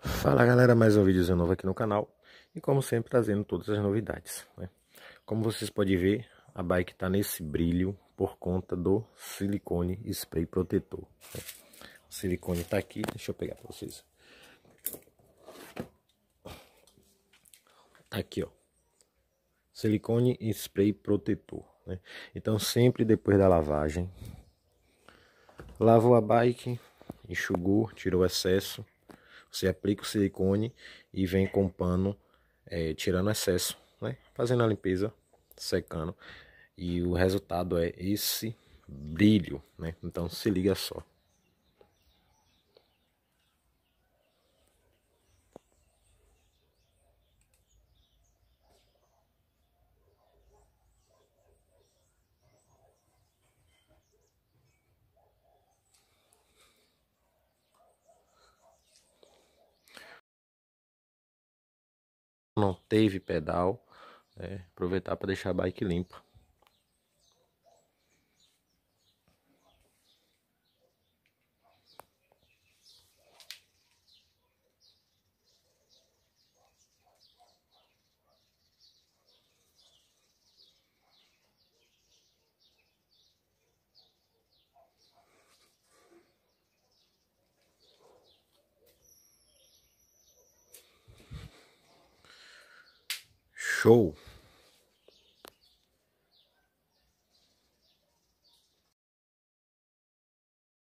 Fala galera, mais um vídeo novo aqui no canal e como sempre trazendo todas as novidades. Né? Como vocês podem ver, a bike está nesse brilho por conta do silicone spray protetor. Né? O silicone está aqui, deixa eu pegar para vocês. Tá aqui ó, silicone spray protetor. Né? Então sempre depois da lavagem, lavou a bike, enxugou, tirou o excesso você aplica o silicone e vem com o pano é, tirando excesso, né? Fazendo a limpeza, secando. E o resultado é esse brilho, né? Então se liga só. não teve pedal, né? aproveitar para deixar a bike limpa. Show.